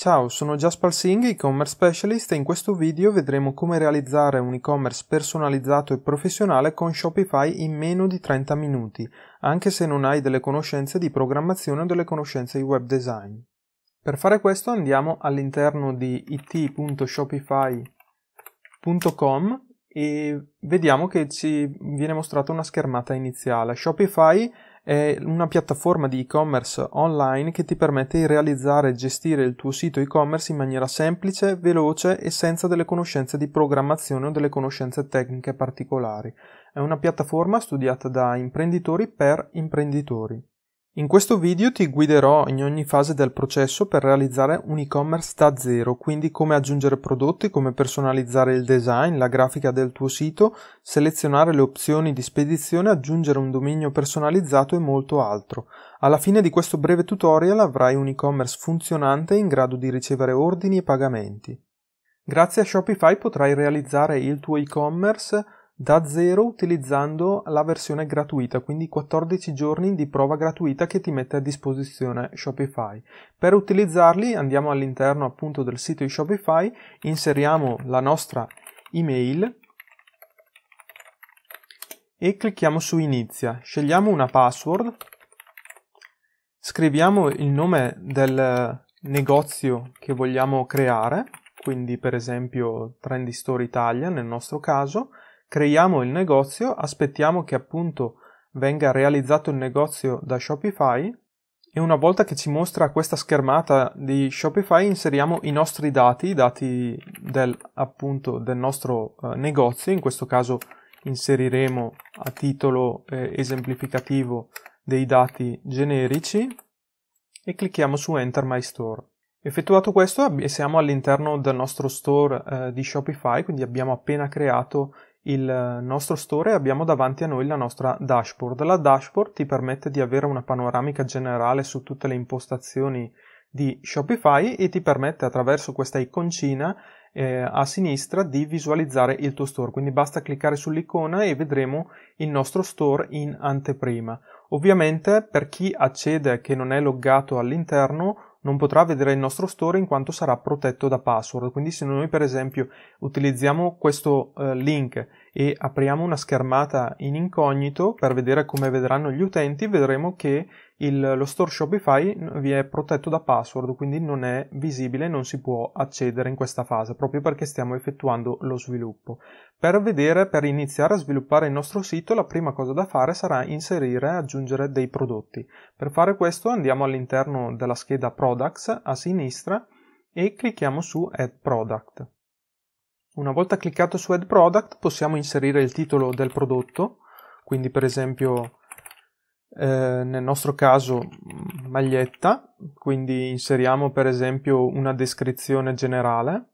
Ciao, sono Jaspal Singh, e-commerce specialist e in questo video vedremo come realizzare un e-commerce personalizzato e professionale con Shopify in meno di 30 minuti, anche se non hai delle conoscenze di programmazione o delle conoscenze di web design. Per fare questo andiamo all'interno di it.shopify.com e vediamo che ci viene mostrata una schermata iniziale. Shopify è una piattaforma di e-commerce online che ti permette di realizzare e gestire il tuo sito e-commerce in maniera semplice, veloce e senza delle conoscenze di programmazione o delle conoscenze tecniche particolari. È una piattaforma studiata da imprenditori per imprenditori. In questo video ti guiderò in ogni fase del processo per realizzare un e-commerce da zero, quindi come aggiungere prodotti, come personalizzare il design, la grafica del tuo sito, selezionare le opzioni di spedizione, aggiungere un dominio personalizzato e molto altro. Alla fine di questo breve tutorial avrai un e-commerce funzionante in grado di ricevere ordini e pagamenti. Grazie a Shopify potrai realizzare il tuo e-commerce da zero utilizzando la versione gratuita, quindi 14 giorni di prova gratuita che ti mette a disposizione Shopify. Per utilizzarli andiamo all'interno appunto del sito di Shopify, inseriamo la nostra email e clicchiamo su inizia, scegliamo una password, scriviamo il nome del negozio che vogliamo creare, quindi per esempio Trendy Store Italia nel nostro caso, creiamo il negozio, aspettiamo che appunto venga realizzato il negozio da Shopify e una volta che ci mostra questa schermata di Shopify inseriamo i nostri dati, i dati del, appunto, del nostro eh, negozio, in questo caso inseriremo a titolo eh, esemplificativo dei dati generici e clicchiamo su Enter My Store. Effettuato questo siamo all'interno del nostro store eh, di Shopify, quindi abbiamo appena creato il nostro store e abbiamo davanti a noi la nostra dashboard. La dashboard ti permette di avere una panoramica generale su tutte le impostazioni di Shopify e ti permette attraverso questa iconcina eh, a sinistra di visualizzare il tuo store. Quindi basta cliccare sull'icona e vedremo il nostro store in anteprima. Ovviamente per chi accede che non è loggato all'interno non potrà vedere il nostro store in quanto sarà protetto da password. Quindi se noi per esempio utilizziamo questo eh, link e apriamo una schermata in incognito per vedere come vedranno gli utenti, vedremo che il, lo store Shopify vi è protetto da password, quindi non è visibile, non si può accedere in questa fase, proprio perché stiamo effettuando lo sviluppo. Per vedere, per iniziare a sviluppare il nostro sito, la prima cosa da fare sarà inserire e aggiungere dei prodotti. Per fare questo andiamo all'interno della scheda Products a sinistra e clicchiamo su Add Product. Una volta cliccato su Add Product possiamo inserire il titolo del prodotto, quindi per esempio eh, nel nostro caso mm, maglietta, quindi inseriamo per esempio una descrizione generale.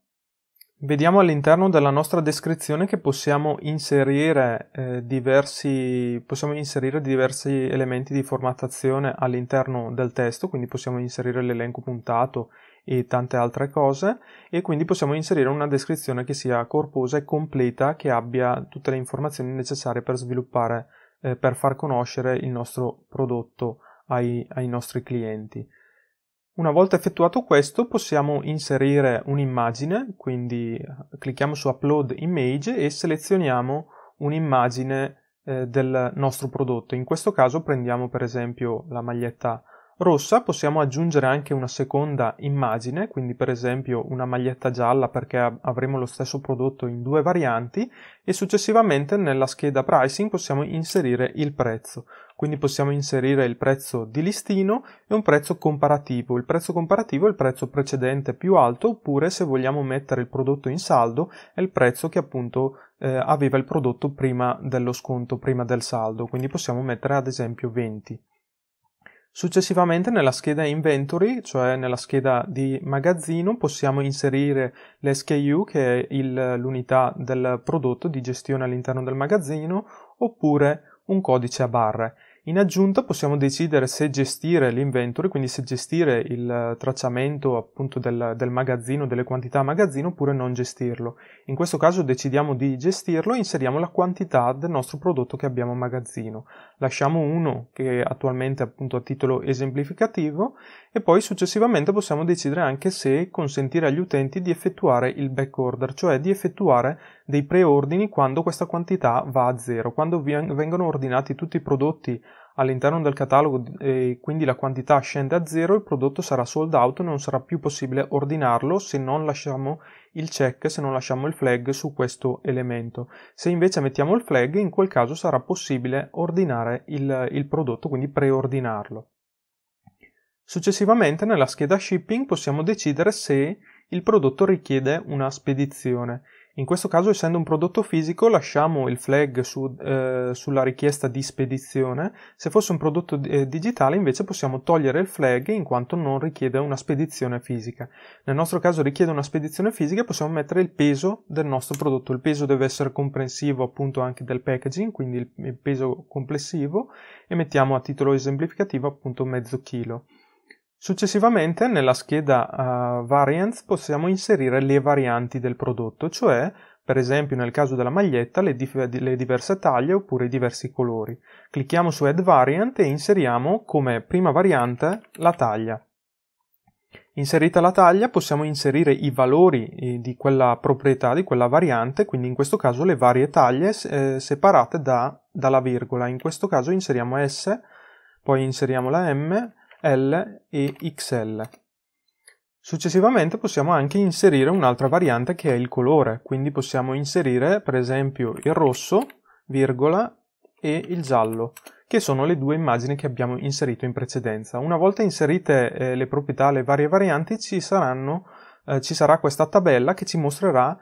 Vediamo all'interno della nostra descrizione che possiamo inserire, eh, diversi, possiamo inserire diversi elementi di formattazione all'interno del testo, quindi possiamo inserire l'elenco puntato e tante altre cose e quindi possiamo inserire una descrizione che sia corposa e completa, che abbia tutte le informazioni necessarie per sviluppare eh, per far conoscere il nostro prodotto ai, ai nostri clienti. Una volta effettuato questo possiamo inserire un'immagine, quindi eh, clicchiamo su Upload Image e selezioniamo un'immagine eh, del nostro prodotto. In questo caso prendiamo per esempio la maglietta rossa possiamo aggiungere anche una seconda immagine, quindi per esempio una maglietta gialla perché avremo lo stesso prodotto in due varianti e successivamente nella scheda pricing possiamo inserire il prezzo. Quindi possiamo inserire il prezzo di listino e un prezzo comparativo. Il prezzo comparativo è il prezzo precedente più alto oppure se vogliamo mettere il prodotto in saldo è il prezzo che appunto eh, aveva il prodotto prima dello sconto, prima del saldo. Quindi possiamo mettere ad esempio 20. Successivamente nella scheda inventory, cioè nella scheda di magazzino, possiamo inserire l'SKU che è il, l'unità del prodotto di gestione all'interno del magazzino oppure un codice a barre. In aggiunta possiamo decidere se gestire l'inventory, quindi se gestire il tracciamento appunto del, del magazzino, delle quantità a magazzino, oppure non gestirlo. In questo caso decidiamo di gestirlo e inseriamo la quantità del nostro prodotto che abbiamo a magazzino. Lasciamo uno che attualmente appunto a titolo esemplificativo e poi successivamente possiamo decidere anche se consentire agli utenti di effettuare il backorder, cioè di effettuare dei preordini quando questa quantità va a zero, quando vengono ordinati tutti i prodotti all'interno del catalogo e quindi la quantità scende a zero, il prodotto sarà sold out, non sarà più possibile ordinarlo se non lasciamo il check, se non lasciamo il flag su questo elemento. Se invece mettiamo il flag, in quel caso sarà possibile ordinare il, il prodotto, quindi preordinarlo. Successivamente nella scheda shipping possiamo decidere se il prodotto richiede una spedizione. In questo caso, essendo un prodotto fisico, lasciamo il flag su, eh, sulla richiesta di spedizione. Se fosse un prodotto eh, digitale, invece, possiamo togliere il flag in quanto non richiede una spedizione fisica. Nel nostro caso richiede una spedizione fisica, possiamo mettere il peso del nostro prodotto. Il peso deve essere comprensivo appunto anche del packaging, quindi il, il peso complessivo, e mettiamo a titolo esemplificativo appunto mezzo chilo. Successivamente nella scheda uh, variants possiamo inserire le varianti del prodotto, cioè per esempio nel caso della maglietta le, dif- le, diverse taglie oppure i diversi colori. Clicchiamo su Add Variant e inseriamo come prima variante la taglia. Inserita la taglia possiamo inserire i valori eh, di quella proprietà, di quella variante, quindi in questo caso le varie taglie eh, separate da, dalla virgola. In questo caso inseriamo S, poi inseriamo la M, l e XL. Successivamente possiamo anche inserire un'altra variante che è il colore, quindi possiamo inserire per esempio il rosso, virgola, e il giallo, che sono le due immagini che abbiamo inserito in precedenza. Una volta inserite eh, le proprietà, le varie varianti, ci, saranno, eh, ci sarà questa tabella che ci mostrerà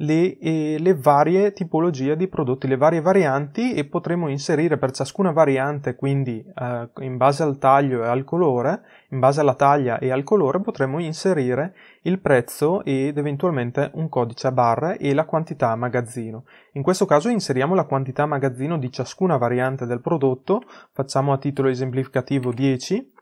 le, eh, le, varie tipologie di prodotti, le varie varianti e potremo inserire per ciascuna variante, quindi eh, in base al taglio e al colore, in base alla taglia e al colore potremo inserire il prezzo ed eventualmente un codice a barre e la quantità a magazzino. In questo caso inseriamo la quantità a magazzino di ciascuna variante del prodotto, facciamo a titolo esemplificativo 10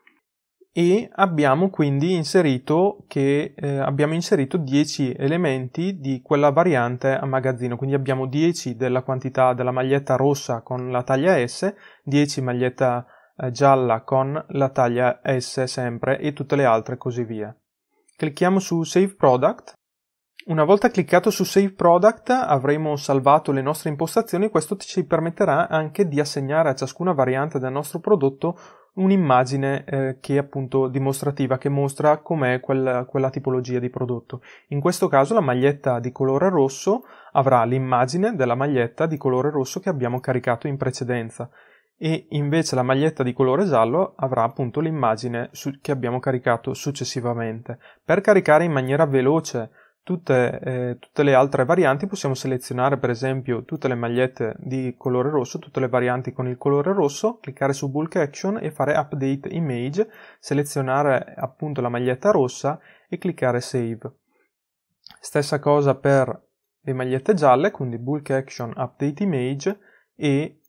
e abbiamo quindi inserito che eh, abbiamo inserito 10 elementi di quella variante a magazzino quindi abbiamo 10 della quantità della maglietta rossa con la taglia S 10 maglietta eh, gialla con la taglia S sempre e tutte le altre così via clicchiamo su save product una volta cliccato su Save Product avremo salvato le nostre impostazioni e questo ci permetterà anche di assegnare a ciascuna variante del nostro prodotto un'immagine eh, che è appunto dimostrativa, che mostra com'è quel, quella tipologia di prodotto. In questo caso la maglietta di colore rosso avrà l'immagine della maglietta di colore rosso che abbiamo caricato in precedenza e invece la maglietta di colore giallo avrà appunto l'immagine su- che abbiamo caricato successivamente. Per caricare in maniera veloce Tutte, eh, tutte, le altre varianti possiamo selezionare per esempio tutte le magliette di colore rosso, tutte le varianti con il colore rosso, cliccare su Bulk Action e fare Update Image, selezionare appunto la maglietta rossa e cliccare Save. Stessa cosa per le magliette gialle, quindi Bulk Action Update Image e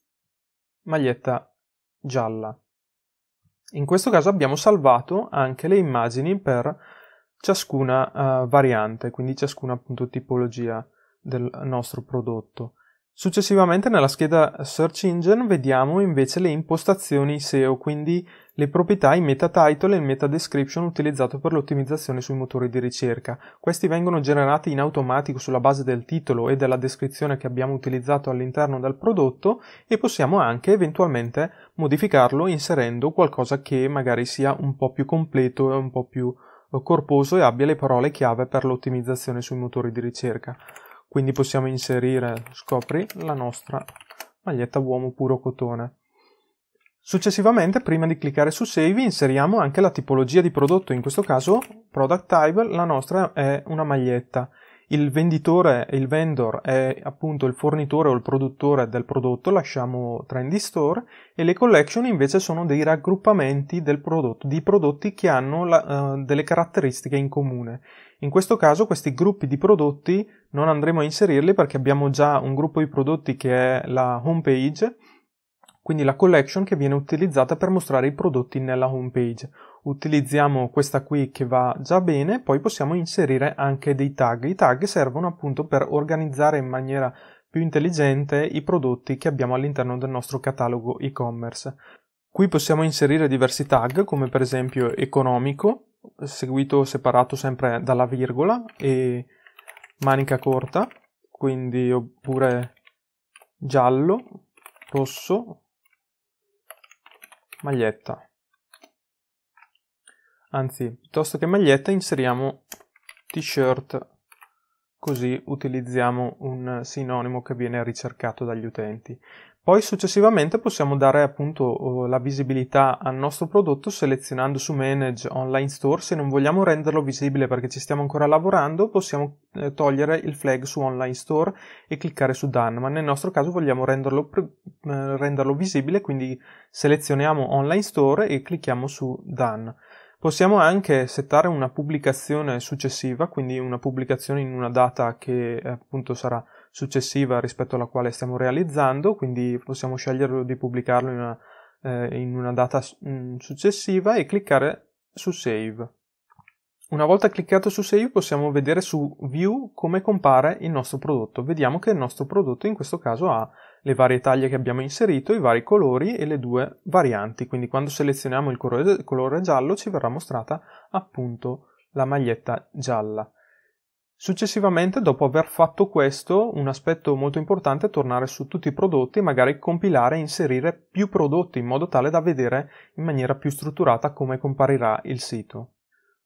maglietta gialla. In questo caso abbiamo salvato anche le immagini per ciascuna uh, variante, quindi ciascuna appunto tipologia del nostro prodotto. Successivamente nella scheda Search Engine vediamo invece le impostazioni SEO, quindi le proprietà, i meta title e il meta description utilizzato per l'ottimizzazione sui motori di ricerca. Questi vengono generati in automatico sulla base del titolo e della descrizione che abbiamo utilizzato all'interno del prodotto e possiamo anche eventualmente modificarlo inserendo qualcosa che magari sia un po' più completo e un po' più corposo e abbia le parole chiave per l'ottimizzazione sui motori di ricerca. Quindi possiamo inserire, scopri, la nostra maglietta uomo puro cotone. Successivamente, prima di cliccare su Save, inseriamo anche la tipologia di prodotto, in questo caso Product Type, la nostra è una maglietta il venditore, il vendor è appunto il fornitore o il produttore del prodotto, lasciamo trendy store, e le collection invece sono dei raggruppamenti del prodotto, di prodotti che hanno la, uh, delle caratteristiche in comune. In questo caso questi gruppi di prodotti non andremo a inserirli perché abbiamo già un gruppo di prodotti che è la home page, quindi la collection che viene utilizzata per mostrare i prodotti nella home page utilizziamo questa qui che va già bene, poi possiamo inserire anche dei tag. I tag servono appunto per organizzare in maniera più intelligente i prodotti che abbiamo all'interno del nostro catalogo e-commerce. Qui possiamo inserire diversi tag come per esempio economico, seguito separato sempre dalla virgola e manica corta, quindi oppure giallo, rosso, maglietta anzi piuttosto che maglietta inseriamo t-shirt così utilizziamo un sinonimo che viene ricercato dagli utenti. Poi successivamente possiamo dare appunto eh, la visibilità al nostro prodotto selezionando su Manage Online Store, se non vogliamo renderlo visibile perché ci stiamo ancora lavorando possiamo eh, togliere il flag su Online Store e cliccare su Done, ma nel nostro caso vogliamo renderlo, eh, renderlo visibile quindi selezioniamo Online Store e clicchiamo su Done. Possiamo anche settare una pubblicazione successiva, quindi una pubblicazione in una data che appunto sarà successiva rispetto alla quale stiamo realizzando, quindi possiamo scegliere di pubblicarlo in una, eh, in una data mm, successiva e cliccare su Save. Una volta cliccato su Save possiamo vedere su View come compare il nostro prodotto. Vediamo che il nostro prodotto in questo caso ha le varie taglie che abbiamo inserito, i vari colori e le due varianti. Quindi quando selezioniamo il colore, il colore giallo ci verrà mostrata appunto la maglietta gialla. Successivamente, dopo aver fatto questo, un aspetto molto importante è tornare su tutti i prodotti e magari compilare e inserire più prodotti in modo tale da vedere in maniera più strutturata come comparirà il sito.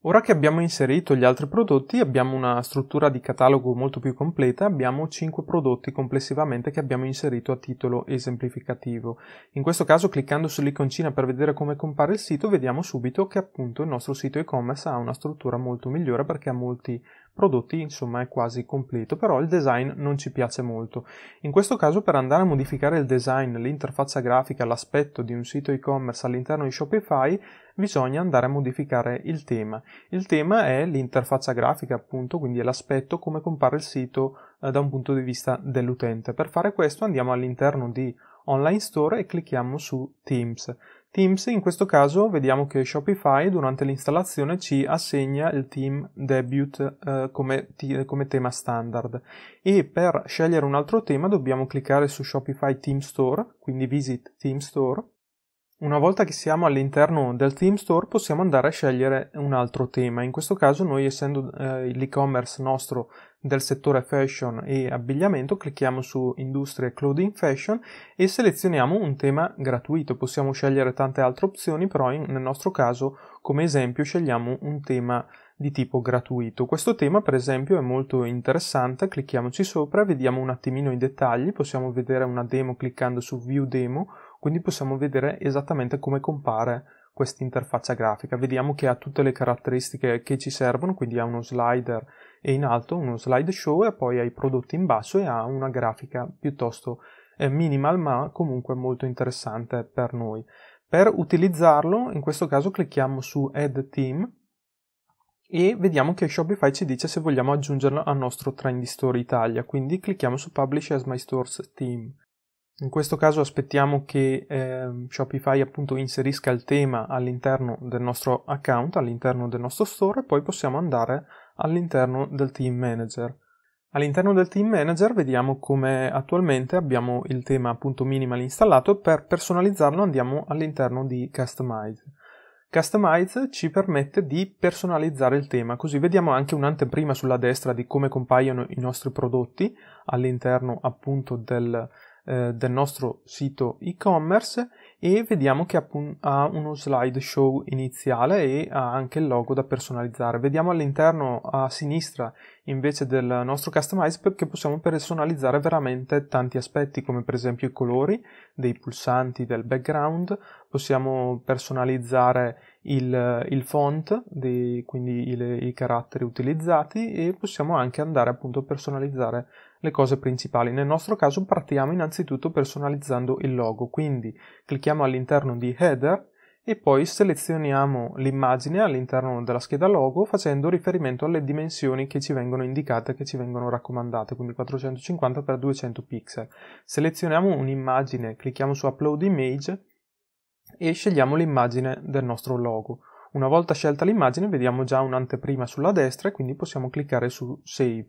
Ora che abbiamo inserito gli altri prodotti, abbiamo una struttura di catalogo molto più completa, abbiamo 5 prodotti complessivamente che abbiamo inserito a titolo esemplificativo. In questo caso cliccando sull'iconcina per vedere come compare il sito, vediamo subito che appunto il nostro sito e-commerce ha una struttura molto migliore perché ha molti prodotti insomma è quasi completo, però il design non ci piace molto. In questo caso per andare a modificare il design, l'interfaccia grafica, l'aspetto di un sito e-commerce all'interno di Shopify bisogna andare a modificare il tema. Il tema è l'interfaccia grafica appunto, quindi è l'aspetto come compare il sito eh, da un punto di vista dell'utente. Per fare questo andiamo all'interno di Online Store e clicchiamo su Teams. Teams in questo caso vediamo che Shopify durante l'installazione ci assegna il team debut eh, come, t- come, tema standard e per scegliere un altro tema dobbiamo cliccare su Shopify Team Store, quindi Visit Team Store una volta che siamo all'interno del theme store possiamo andare a scegliere un altro tema, in questo caso noi essendo eh, l'e-commerce nostro del settore fashion e abbigliamento clicchiamo su Industrie clothing fashion e selezioniamo un tema gratuito, possiamo scegliere tante altre opzioni però in, nel nostro caso come esempio scegliamo un tema di tipo gratuito. Questo tema per esempio è molto interessante, clicchiamoci sopra, vediamo un attimino i dettagli, possiamo vedere una demo cliccando su view demo quindi possiamo vedere esattamente come compare questa interfaccia grafica. Vediamo che ha tutte le caratteristiche che ci servono, quindi ha uno slider e in alto, uno slideshow e poi ha i prodotti in basso e ha una grafica piuttosto eh, minimal ma comunque molto interessante per noi. Per utilizzarlo, in questo caso clicchiamo su Add Team e vediamo che Shopify ci dice se vogliamo aggiungerlo al nostro Trendy Store Italia, quindi clicchiamo su Publish as My Stores Team. In questo caso aspettiamo che eh, Shopify appunto inserisca il tema all'interno del nostro account, all'interno del nostro store e poi possiamo andare all'interno del team manager. All'interno del team manager vediamo come attualmente abbiamo il tema appunto minimal installato e per personalizzarlo andiamo all'interno di customize. Customize ci permette di personalizzare il tema, così vediamo anche un'anteprima sulla destra di come compaiono i nostri prodotti all'interno appunto del, eh, del nostro sito e-commerce e vediamo che ha uno slideshow iniziale e ha anche il logo da personalizzare. Vediamo all'interno a sinistra invece del nostro customize che possiamo personalizzare veramente tanti aspetti come per esempio i colori dei pulsanti del background, possiamo personalizzare il, il font, dei, quindi il, i caratteri utilizzati e possiamo anche andare appunto a personalizzare le cose principali. Nel nostro caso partiamo innanzitutto personalizzando il logo, quindi clicchiamo all'interno di header e poi selezioniamo l'immagine all'interno della scheda logo facendo riferimento alle dimensioni che ci vengono indicate, che ci vengono raccomandate, quindi 450x200 pixel. Selezioniamo un'immagine, clicchiamo su Upload Image e scegliamo l'immagine del nostro logo. Una volta scelta l'immagine vediamo già un'anteprima sulla destra e quindi possiamo cliccare su Save.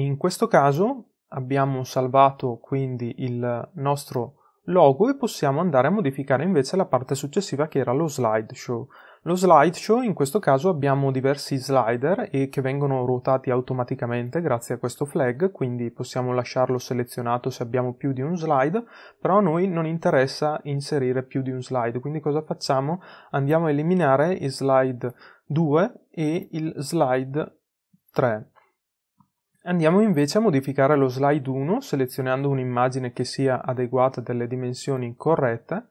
In questo caso abbiamo salvato quindi il nostro logo e possiamo andare a modificare invece la parte successiva che era lo slideshow. Lo slideshow in questo caso abbiamo diversi slider e che vengono ruotati automaticamente grazie a questo flag, quindi possiamo lasciarlo selezionato se abbiamo più di un slide, però a noi non interessa inserire più di un slide, quindi cosa facciamo? Andiamo a eliminare il slide 2 e il slide 3 Andiamo invece a modificare lo slide 1 selezionando un'immagine che sia adeguata delle dimensioni corrette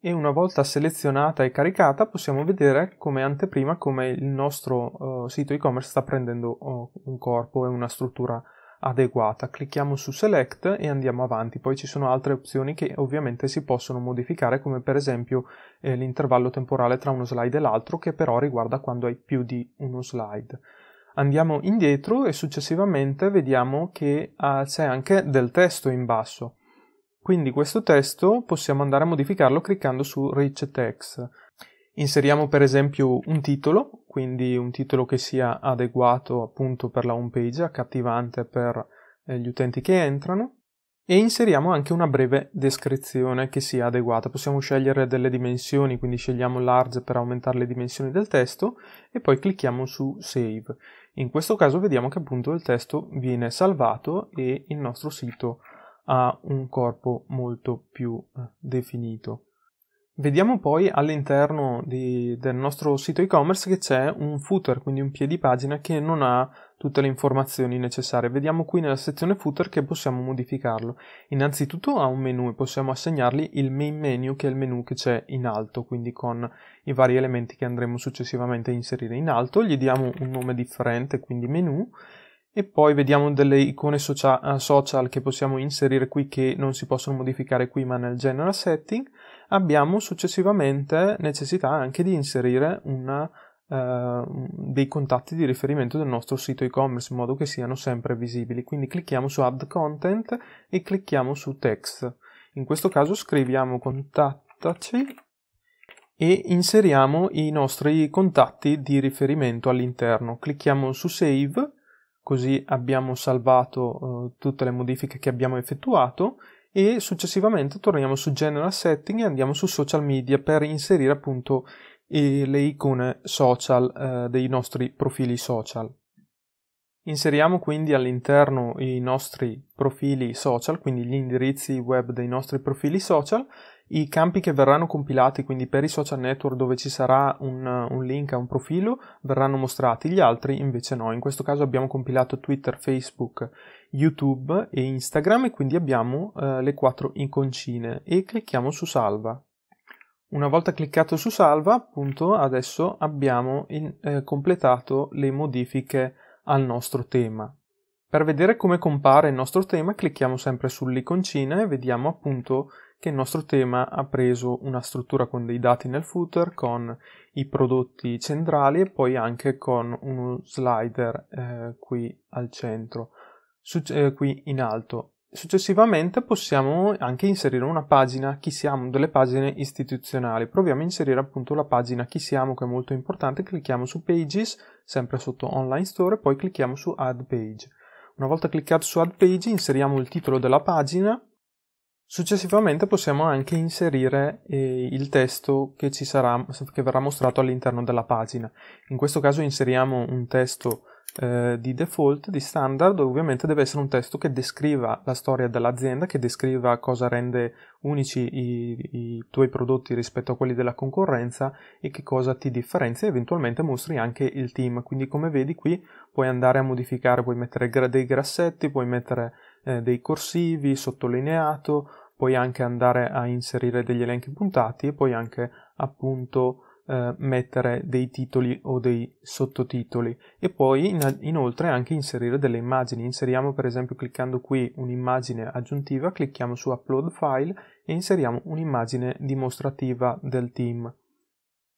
e una volta selezionata e caricata possiamo vedere come anteprima come il nostro uh, sito e-commerce sta prendendo uh, un corpo e una struttura adeguata. Clicchiamo su Select e andiamo avanti. Poi ci sono altre opzioni che ovviamente si possono modificare, come per esempio eh, l'intervallo temporale tra uno slide e l'altro, che però riguarda quando hai più di uno slide. Andiamo indietro e successivamente vediamo che uh, c'è anche del testo in basso. Quindi questo testo possiamo andare a modificarlo cliccando su Rich Text. Inseriamo per esempio un titolo, quindi un titolo che sia adeguato appunto per la home page, accattivante per eh, gli utenti che entrano e inseriamo anche una breve descrizione che sia adeguata. Possiamo scegliere delle dimensioni, quindi scegliamo large per aumentare le dimensioni del testo e poi clicchiamo su Save. In questo caso vediamo che appunto il testo viene salvato e il nostro sito ha un corpo molto più eh, definito. Vediamo poi all'interno del nostro sito e-commerce che c'è un footer, quindi un piedi pagina che non ha tutte le informazioni necessarie. Vediamo qui nella sezione footer che possiamo modificarlo. Innanzitutto ha un menu e possiamo assegnargli il main menu che è il menu che c'è in alto, quindi con i vari elementi che andremo successivamente a inserire in alto. Gli diamo un nome differente, quindi menu. E poi vediamo delle icone socia eh, social che possiamo inserire qui che non si possono modificare qui ma nel general setting. Abbiamo successivamente necessità anche di inserire una Ehm, dei contatti di riferimento del nostro sito e-commerce in modo che siano sempre visibili. Quindi clicchiamo su Add Content e clicchiamo su Text. In questo caso scriviamo contattaci e inseriamo i nostri contatti di riferimento all'interno. Clicchiamo su Save, così abbiamo salvato eh, tutte le modifiche che abbiamo effettuato e successivamente torniamo su General Setting e andiamo su Social Media per inserire appunto e le icone social eh, dei nostri profili social. Inseriamo quindi all'interno i nostri profili social, quindi gli indirizzi web dei nostri profili social, i campi che verranno compilati, quindi per i social network dove ci sarà un, un link a un profilo, verranno mostrati, gli altri invece no. In questo caso abbiamo compilato Twitter, Facebook, YouTube e Instagram e quindi abbiamo eh, le quattro iconcine e clicchiamo su salva. Una volta cliccato su salva, appunto, adesso abbiamo in, eh, completato le modifiche al nostro tema. Per vedere come compare il nostro tema clicchiamo sempre sull'iconcina e vediamo appunto che il nostro tema ha preso una struttura con dei dati nel footer, con i prodotti centrali e poi anche con uno slider eh, qui al centro, su, eh, qui in alto. Successivamente possiamo anche inserire una pagina chi siamo, delle pagine istituzionali. Proviamo a inserire appunto la pagina chi siamo che è molto importante, clicchiamo su Pages, sempre sotto Online Store, poi clicchiamo su Add Page. Una volta cliccato su Add Page inseriamo il titolo della pagina, successivamente possiamo anche inserire eh, il testo che, sarà, che verrà mostrato all'interno della pagina. In questo caso inseriamo un testo eh, di default, di standard, ovviamente deve essere un testo che descriva la storia dell'azienda, che descriva cosa rende unici i, i tuoi prodotti rispetto a quelli della concorrenza e che cosa ti differenzia, eventualmente mostri anche il team. Quindi come vedi qui puoi andare a modificare, puoi mettere dei grassetti, puoi mettere eh, dei corsivi, sottolineato, puoi anche andare a inserire degli elenchi puntati e puoi anche appunto eh, mettere dei titoli o dei sottotitoli e poi in, inoltre anche inserire delle immagini. Inseriamo per esempio cliccando qui un'immagine aggiuntiva, clicchiamo su upload file e inseriamo un'immagine dimostrativa del team.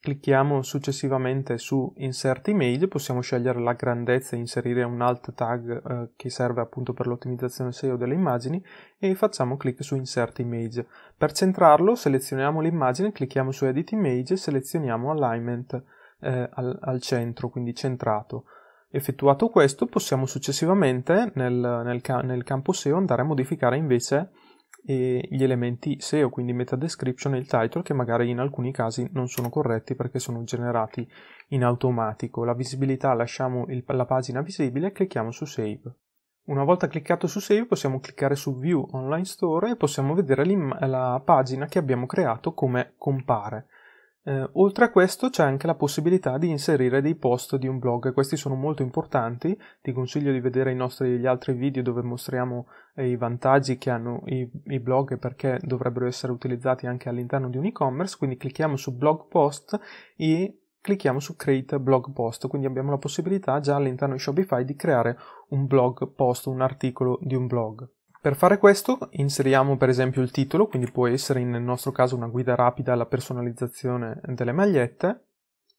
Clicchiamo successivamente su Insert email, possiamo scegliere la grandezza e inserire un alt tag eh, che serve appunto per l'ottimizzazione SEO delle immagini e facciamo clic su Insert image. Per centrarlo selezioniamo l'immagine, clicchiamo su Edit image e selezioniamo Alignment eh, al, al, centro, quindi centrato. Effettuato questo possiamo successivamente nel, nel, nel campo SEO andare a modificare invece e gli elementi SEO, quindi meta description e il title che magari in alcuni casi non sono corretti perché sono generati in automatico. La visibilità lasciamo il, la pagina visibile e clicchiamo su save. Una volta cliccato su save possiamo cliccare su view online store e possiamo vedere la pagina che abbiamo creato come compare. Eh, oltre a questo c'è anche la possibilità di inserire dei post di un blog, questi sono molto importanti, ti consiglio di vedere nostri, gli altri video dove mostriamo eh, i vantaggi che hanno i, i, blog e perché dovrebbero essere utilizzati anche all'interno di un e-commerce, quindi clicchiamo su blog post e clicchiamo su create blog post, quindi abbiamo la possibilità già all'interno di Shopify di creare un blog post, un articolo di un blog. Per fare questo inseriamo per esempio il titolo, quindi può essere nel nostro caso una guida rapida alla personalizzazione delle magliette,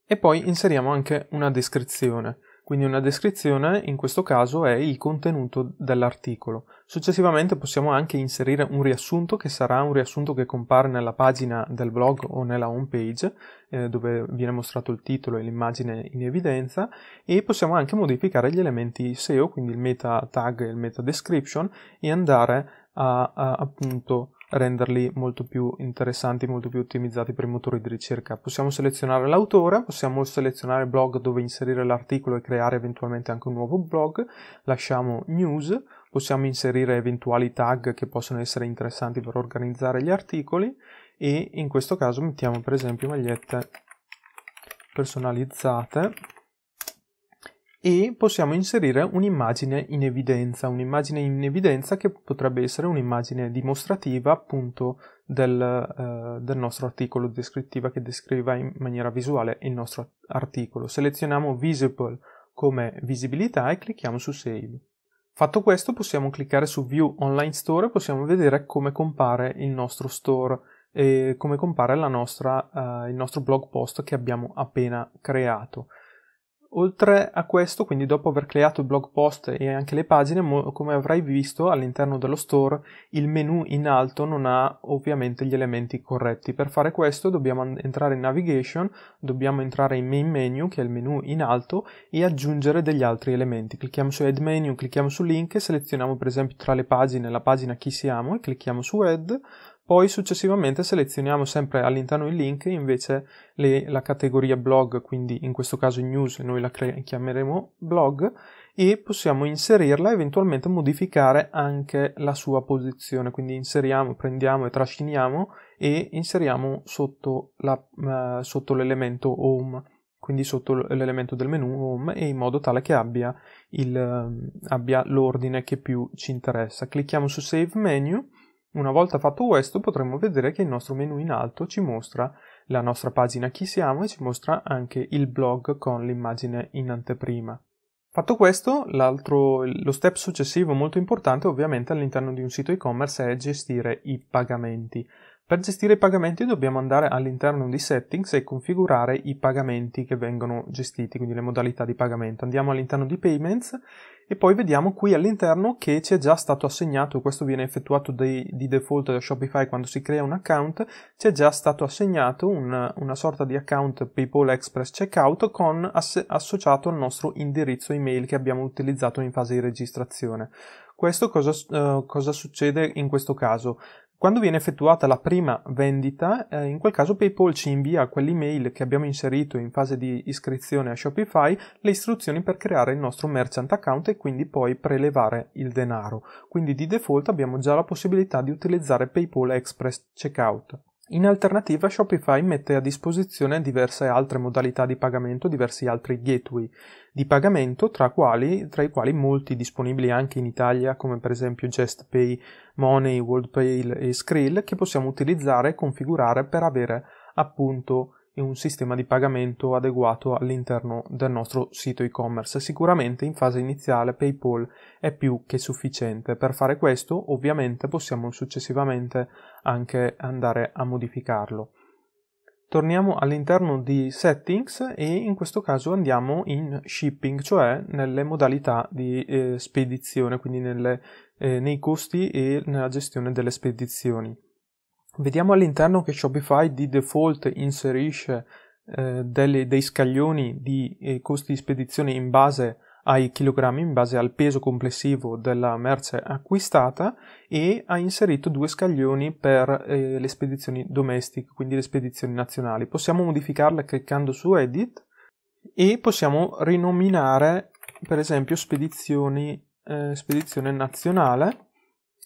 e poi inseriamo anche una descrizione. Quindi una descrizione in questo caso è il contenuto dell'articolo. Successivamente possiamo anche inserire un riassunto che sarà un riassunto che compare nella pagina del blog o nella home page eh, dove viene mostrato il titolo e l'immagine in evidenza e possiamo anche modificare gli elementi SEO, quindi il meta tag e il meta description e andare a, a appunto renderli molto più interessanti, molto più ottimizzati per i motori di ricerca. Possiamo selezionare l'autore, possiamo selezionare il blog dove inserire l'articolo e creare eventualmente anche un nuovo blog, lasciamo news, possiamo inserire eventuali tag che possono essere interessanti per organizzare gli articoli e in questo caso mettiamo per esempio magliette personalizzate e possiamo inserire un'immagine in evidenza, un'immagine in evidenza che potrebbe essere un'immagine dimostrativa appunto del, eh, del, nostro articolo descrittiva che descriva in maniera visuale il nostro articolo. Selezioniamo Visible come visibilità e clicchiamo su Save. Fatto questo possiamo cliccare su View Online Store e possiamo vedere come compare il nostro store e come compare nostra, eh, il nostro blog post che abbiamo appena creato. Oltre a questo, quindi dopo aver creato il blog post e anche le pagine, mo- come avrai visto all'interno dello store, il menu in alto non ha ovviamente gli elementi corretti. Per fare questo dobbiamo entrare in navigation, dobbiamo entrare in main menu, che è il menu in alto, e aggiungere degli altri elementi. Clicchiamo su add menu, clicchiamo su link, selezioniamo per esempio tra le pagine la pagina chi siamo e clicchiamo su add, poi successivamente selezioniamo sempre all'interno il link invece le, la categoria blog, quindi in questo caso news, noi la chiameremo blog e possiamo inserirla e eventualmente modificare anche la sua posizione, quindi inseriamo, prendiamo e trasciniamo e inseriamo sotto, la, eh, sotto l'elemento home quindi sotto l'elemento del menu home e in modo tale che abbia, il, ehm, abbia l'ordine che più ci interessa. Clicchiamo su save menu una volta fatto questo potremo vedere che il nostro menu in alto ci mostra la nostra pagina chi siamo e ci mostra anche il blog con l'immagine in anteprima. Fatto questo, lo step successivo molto importante ovviamente all'interno di un sito e-commerce è gestire i pagamenti. Per gestire i pagamenti dobbiamo andare all'interno di Settings e configurare i pagamenti che vengono gestiti, quindi le modalità di pagamento. Andiamo all'interno di Payments e poi vediamo qui all'interno che ci è già stato assegnato, questo viene effettuato di, di default da Shopify quando si crea un account, ci è già stato assegnato un, una sorta di account PayPal Express Checkout con ass- associato al nostro indirizzo email che abbiamo utilizzato in fase di registrazione. Questo cosa, eh, cosa, succede in questo caso? Quando viene effettuata la prima vendita, eh, in quel caso PayPal ci invia quell'email che abbiamo inserito in fase di iscrizione a Shopify le istruzioni per creare il nostro merchant account e quindi poi prelevare il denaro. Quindi di default abbiamo già la possibilità di utilizzare PayPal Express Checkout. In alternativa Shopify mette a disposizione diverse altre modalità di pagamento, diversi altri gateway di pagamento, tra, quali, tra i quali molti disponibili anche in Italia, come per esempio JustPay, Money, WorldPay e Skrill, che possiamo utilizzare e configurare per avere appunto e un sistema di pagamento adeguato all'interno del nostro sito e-commerce. Sicuramente in fase iniziale PayPal è più che sufficiente. Per fare questo ovviamente possiamo successivamente anche andare a modificarlo. Torniamo all'interno di settings e in questo caso andiamo in shipping, cioè nelle modalità di eh, spedizione, quindi nelle, eh, nei costi e nella gestione delle spedizioni. Vediamo all'interno che Shopify di default inserisce eh, delle, dei scaglioni di eh, costi di spedizione in base ai chilogrammi, in base al peso complessivo della merce acquistata e ha inserito due scaglioni per eh, le spedizioni domestiche, quindi le spedizioni nazionali. Possiamo modificarle cliccando su Edit e possiamo rinominare per esempio spedizioni, eh, spedizione nazionale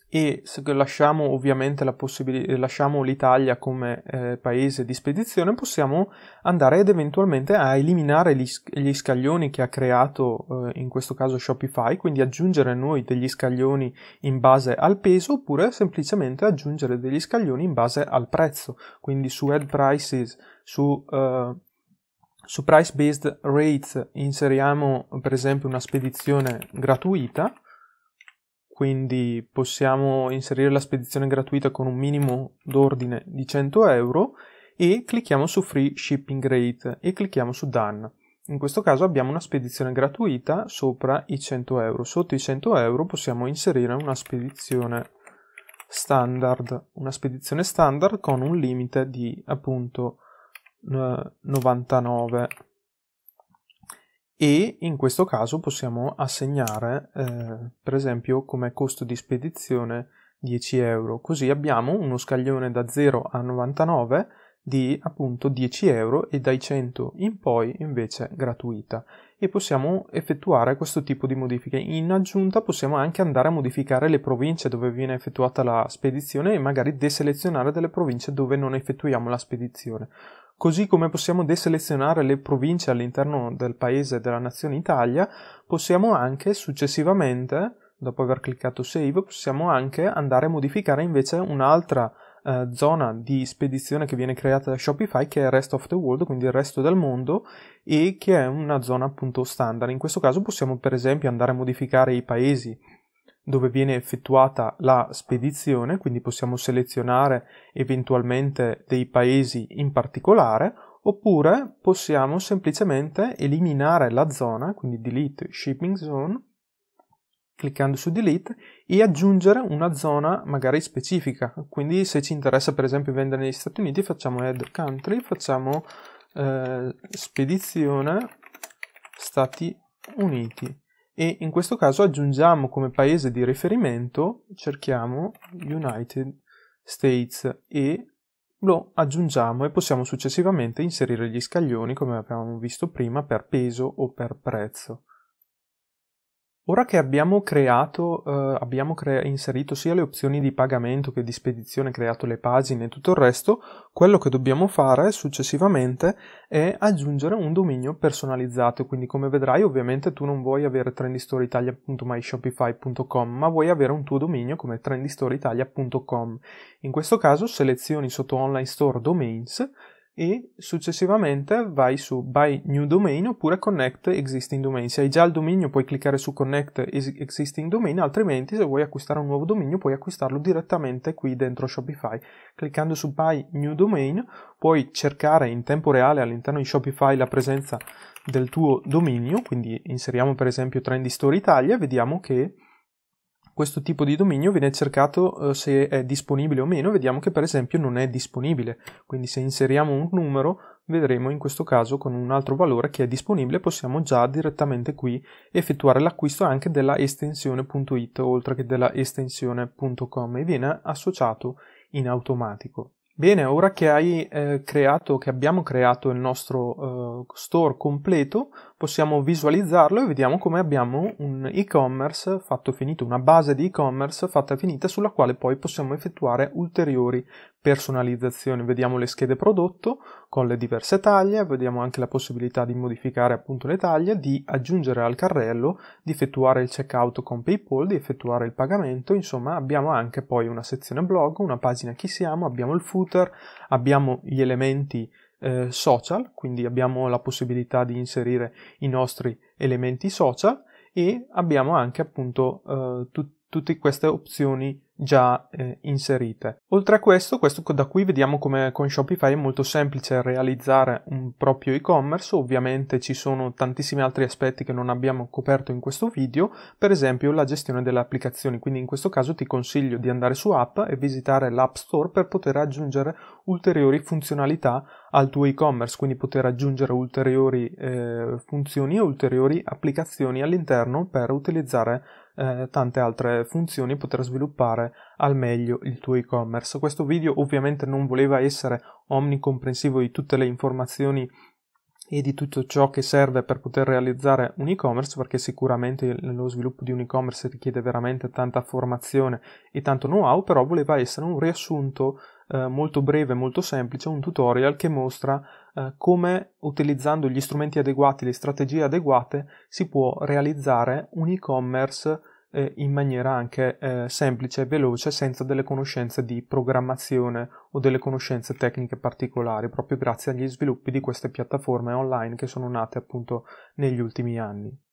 e lasciamo ovviamente la possibilità, lasciamo l'Italia come eh, paese di spedizione, possiamo andare ed eventualmente a eliminare gli, gli scaglioni che ha creato eh, in questo caso Shopify, quindi aggiungere noi degli scaglioni in base al peso oppure semplicemente aggiungere degli scaglioni in base al prezzo, quindi su head prices, su... Eh, su price based rates inseriamo per esempio una spedizione gratuita quindi possiamo inserire la spedizione gratuita con un minimo d'ordine di 100 euro e clicchiamo su Free Shipping Rate e clicchiamo su Done. In questo caso abbiamo una spedizione gratuita sopra i 100 euro. Sotto i 100 euro possiamo inserire una spedizione standard, una spedizione standard con un limite di appunto 99 eh, euro e in questo caso possiamo assegnare eh, per esempio come costo di spedizione 10 euro così abbiamo uno scaglione da 0 a 99 di appunto 10 euro e dai 100 in poi invece gratuita e possiamo effettuare questo tipo di modifiche in aggiunta possiamo anche andare a modificare le province dove viene effettuata la spedizione e magari deselezionare delle province dove non effettuiamo la spedizione Così come possiamo deselezionare le province all'interno del paese della nazione Italia, possiamo anche successivamente, dopo aver cliccato Save, possiamo anche andare a modificare invece un'altra eh, zona di spedizione che viene creata da Shopify che è Rest of the World, quindi il resto del mondo, e che è una zona appunto standard. In questo caso possiamo per esempio andare a modificare i paesi dove viene effettuata la spedizione, quindi possiamo selezionare eventualmente dei paesi in particolare, oppure possiamo semplicemente eliminare la zona, quindi delete shipping zone, cliccando su delete e aggiungere una zona magari specifica. Quindi se ci interessa per esempio vendere negli Stati Uniti facciamo head country, facciamo eh, spedizione Stati Uniti e in questo caso aggiungiamo come paese di riferimento, cerchiamo United States e lo aggiungiamo e possiamo successivamente inserire gli scaglioni come abbiamo visto prima per peso o per prezzo. Ora che abbiamo creato, eh, abbiamo crea- inserito sia le opzioni di pagamento che di spedizione, creato le pagine e tutto il resto, quello che dobbiamo fare successivamente è aggiungere un dominio personalizzato. Quindi come vedrai ovviamente tu non vuoi avere trendystoreitalia.myshopify.com, ma vuoi avere un tuo dominio come trendystoreitalia.com. In questo caso selezioni sotto online store domains e successivamente vai su Buy New Domain oppure Connect Existing Domain. Se hai già il dominio puoi cliccare su Connect Existing Domain, altrimenti se vuoi acquistare un nuovo dominio puoi acquistarlo direttamente qui dentro Shopify. Cliccando su Buy New Domain puoi cercare in tempo reale all'interno di Shopify la presenza del tuo dominio, quindi inseriamo per esempio Trendy Store Italia e vediamo che questo tipo di dominio viene cercato eh, se è disponibile o meno, vediamo che per esempio non è disponibile, quindi se inseriamo un numero vedremo in questo caso con un altro valore che è disponibile possiamo già direttamente qui effettuare l'acquisto anche della estensione.it oltre che della estensione.com e viene associato in automatico. Bene, ora che hai eh, creato, che abbiamo creato il nostro eh, store completo, possiamo visualizzarlo e vediamo come abbiamo un e-commerce fatto finito, una base di e-commerce fatta finita sulla quale poi possiamo effettuare ulteriori personalizzazioni. Vediamo le schede prodotto con le diverse taglie, vediamo anche la possibilità di modificare appunto le taglie, di aggiungere al carrello, di effettuare il checkout con PayPal, di effettuare il pagamento, insomma abbiamo anche poi una sezione blog, una pagina chi siamo, abbiamo il footer, abbiamo gli elementi eh, social, quindi abbiamo la possibilità di inserire i nostri elementi social e abbiamo anche appunto eh, tut- tutte queste opzioni già eh, inserite. Oltre a questo, questo da qui vediamo come con Shopify è molto semplice realizzare un proprio e-commerce, ovviamente ci sono tantissimi altri aspetti che non abbiamo coperto in questo video, per esempio la gestione delle applicazioni, quindi in questo caso ti consiglio di andare su app e visitare l'App Store per poter aggiungere ulteriori funzionalità al tuo e-commerce, quindi poter aggiungere ulteriori eh, funzioni e ulteriori applicazioni all'interno per utilizzare eh, tante altre funzioni e poter sviluppare al meglio il tuo e-commerce. Questo video ovviamente non voleva essere omnicomprensivo di tutte le informazioni e di tutto ciò che serve per poter realizzare un e-commerce, perché sicuramente lo sviluppo di un e-commerce richiede veramente tanta formazione e tanto know-how, però voleva essere un riassunto eh, molto breve e molto semplice un tutorial che mostra eh, come utilizzando gli strumenti adeguati, le strategie adeguate, si può realizzare un e-commerce eh, in maniera anche eh, semplice e veloce senza delle conoscenze di programmazione o delle conoscenze tecniche particolari, proprio grazie agli sviluppi di queste piattaforme online che sono nate appunto negli ultimi anni.